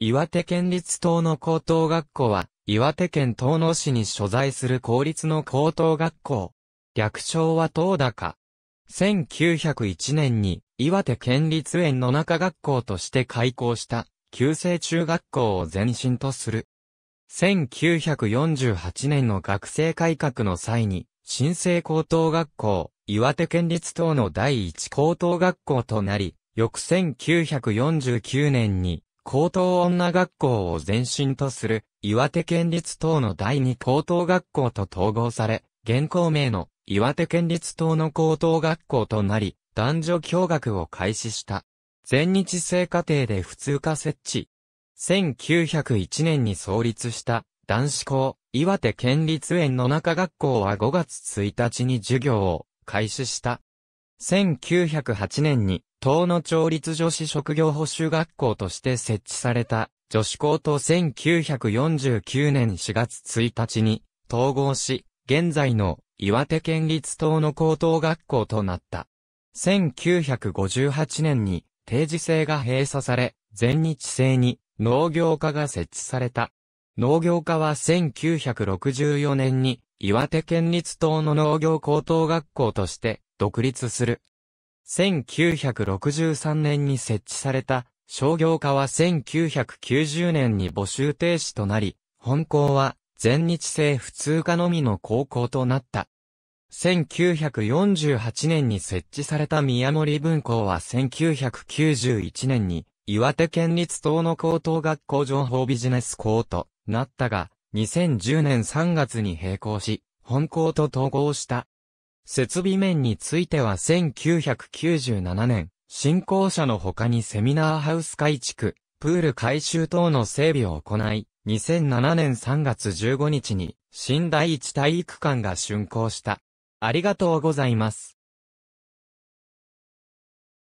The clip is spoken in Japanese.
岩手県立東の高等学校は、岩手県東野市に所在する公立の高等学校。略称は東高。1901年に、岩手県立園の中学校として開校した、旧制中学校を前身とする。1948年の学生改革の際に、新生高等学校、岩手県立等の第一高等学校となり、翌1949年に、高等女学校を前身とする岩手県立等の第二高等学校と統合され、現行名の岩手県立等の高等学校となり、男女共学を開始した。全日制課程で普通科設置。1901年に創立した男子校、岩手県立園の中学校は5月1日に授業を開始した。1908年に、東野町立女子職業補修学校として設置された、女子校と1949年4月1日に、統合し、現在の岩手県立東野高等学校となった。1958年に、定時制が閉鎖され、全日制に農業科が設置された。農業科は1964年に岩手県立東の農業高等学校として独立する。1963年に設置された商業課は1990年に募集停止となり、本校は全日制普通科のみの高校となった。1948年に設置された宮森分校は1991年に岩手県立東の高等学校情報ビジネス校となったが、2010年3月に閉校し、本校と統合した。設備面については1997年、新校舎の他にセミナーハウス改築、プール改修等の整備を行い、2007年3月15日に、新第一体育館が竣工した。ありがとうございます。